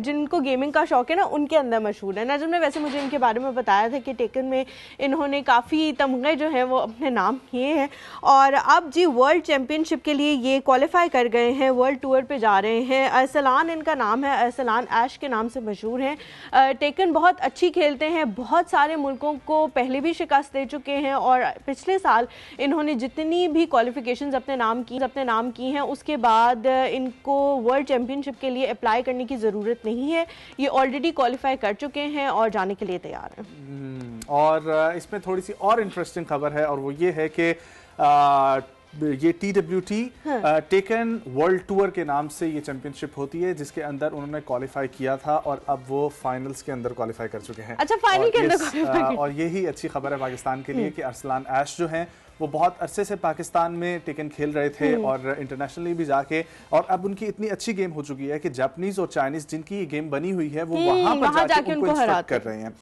जिनको गेमिंग का शौक है ना उनके अंदर मशहूर है नजम ने वैसे मुझे इनके बारे में बताया था कि टेकन में इन्होंने काफ़ी तमगे जो हैं वो अपने नाम किए हैं और अब जी वर्ल्ड चैम्पियनशिप के लिए ये क्वालिफाई कर गए हैं वर्ल्ड टूर पे जा रहे हैं अरसलान इनका नाम है अरसलान ऐश के नाम से मशहूर हैं टेकन बहुत अच्छी खेलते हैं बहुत सारे मुल्कों को पहले भी शिकस्त दे चुके हैं और पिछले साल इन्होंने जितनी भी क्वालिफिकेशन अपने नाम की अपने नाम की हैं उसके बाद इनको वर्ल्ड चैम्पियनशिप के लिए अप्लाई करने की ज़रूरत ज़रूरत नहीं है ये ऑलरेडी क्वालिफाई कर चुके हैं और जाने के लिए तैयार हैं हम्म, और इसमें थोड़ी सी और इंटरेस्टिंग खबर है और वो ये है कि ये T W T taken world tour के नाम से ये चैंपियनशिप होती है जिसके अंदर उन्होंने क्वालिफाई किया था और अब वो फाइनल्स के अंदर क्वालिफाई कर चुके हैं अच्छा फाइनल के अंदर और यही अच्छी खबर है पाकिस्तान के लिए हम्म। कि अरसलान ऐश जो हैं वो बहुत अरसे से पाकिस्तान में टेकन खेल रहे थे हम्म। और इंटरनेशनली भी जाके और अब उनकी इतनी अच्छी गेम हो चुकी है कि जापनीज और चाइनीज जिनकी ये गेम बनी हुई है वो हम्म, वहां पर जाके उनको कर रहे हैं